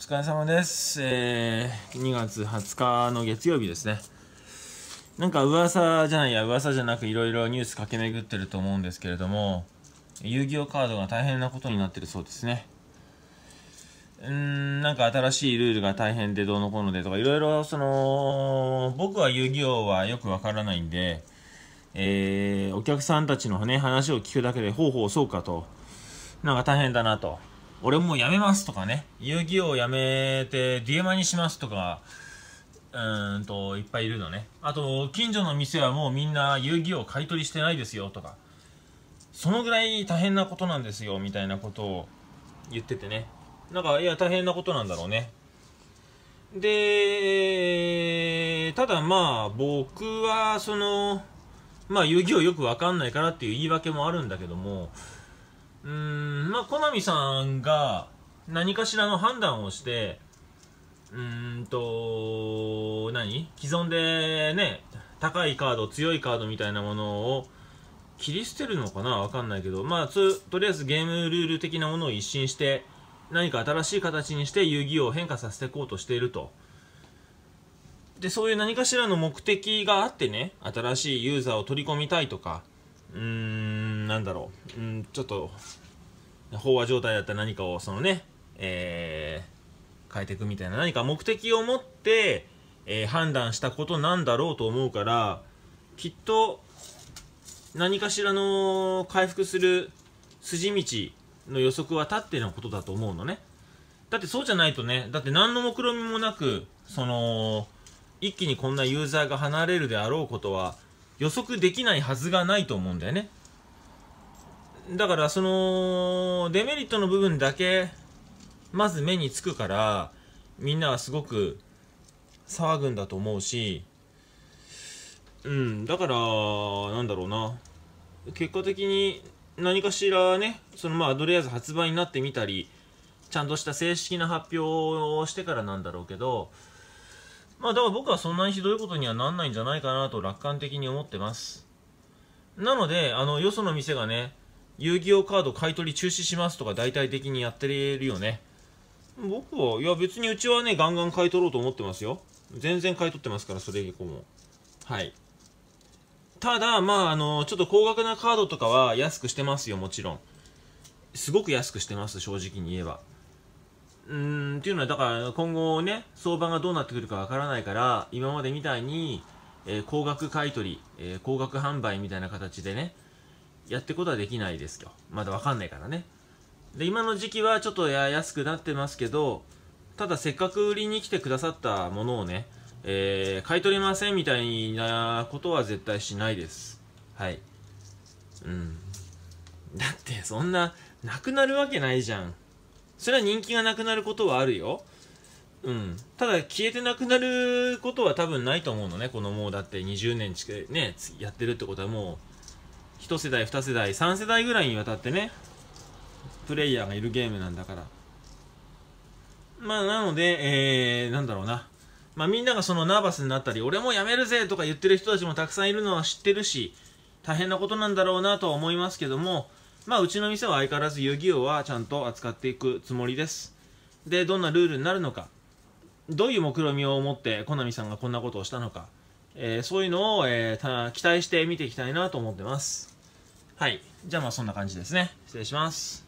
お疲れ様です。えー、2月20日の月曜日ですね。なんか噂じゃないや、噂じゃなくいろいろニュース駆け巡ってると思うんですけれども、遊戯王カードが大変なことになってるそうですね。うーん、なんか新しいルールが大変でどうのこうのでとか、いろいろその、僕は遊戯王はよくわからないんで、えー、お客さんたちのね、話を聞くだけで、ほうほうそうかと、なんか大変だなと。俺もうやめますとかね、遊戯王をやめてデュエマにしますとか、うーんと、いっぱいいるのね。あと、近所の店はもうみんな遊戯王買い取りしてないですよとか、そのぐらい大変なことなんですよみたいなことを言っててね。なんか、いや、大変なことなんだろうね。で、ただまあ、僕は、その、まあ、遊戯王よくわかんないからっていう言い訳もあるんだけども、うんまあコナミさんが何かしらの判断をしてうんと何既存でね高いカード強いカードみたいなものを切り捨てるのかなわかんないけどまあとりあえずゲームルール的なものを一新して何か新しい形にして遊戯王を変化させていこうとしていると。でそういう何かしらの目的があってね新しいユーザーを取り込みたいとかうーんなんだろう、うん、ちょっと飽和状態だった何かをそのね、えー、変えていくみたいな何か目的を持って、えー、判断したことなんだろうと思うからきっと何かしらの回復する筋道の予測は立ってのことだと思うのねだってそうじゃないとねだって何の目論みもなくその一気にこんなユーザーが離れるであろうことは予測できないはずがないと思うんだよねだからそのデメリットの部分だけまず目につくからみんなはすごく騒ぐんだと思うしうんだからなんだろうな結果的に何かしらねそのまあとりあえず発売になってみたりちゃんとした正式な発表をしてからなんだろうけどまあだから僕はそんなにひどいことにはなんないんじゃないかなと楽観的に思ってますなのであのよその店がね遊戯王カード買い取り中止しますとか大体的にやってるよね僕はいや別にうちはねガンガン買い取ろうと思ってますよ全然買い取ってますからそれ以降もはいただまああのちょっと高額なカードとかは安くしてますよもちろんすごく安くしてます正直に言えばうーんっていうのはだから今後ね相場がどうなってくるかわからないから今までみたいに、えー、高額買い取り、えー、高額販売みたいな形でねやっていくことはできないですよ。まだわかんないからね。で、今の時期はちょっと安くなってますけど、ただせっかく売りに来てくださったものをね、えー、買い取りませんみたいなことは絶対しないです。はい。うん。だってそんな、なくなるわけないじゃん。それは人気がなくなることはあるよ。うん。ただ消えてなくなることは多分ないと思うのね。このもうだって20年近いね、やってるってことはもう、1世代2世代3世代ぐらいにわたってねプレイヤーがいるゲームなんだからまあなので、えー、なんだろうなまあみんながそのナーバスになったり俺もやめるぜとか言ってる人たちもたくさんいるのは知ってるし大変なことなんだろうなとは思いますけどもまあうちの店は相変わらず遊戯王はちゃんと扱っていくつもりですでどんなルールになるのかどういう目論見みを持ってコナミさんがこんなことをしたのかえー、そういうのを、えー、期待して見ていきたいなと思ってます。はい。じゃあまあそんな感じですね。失礼します。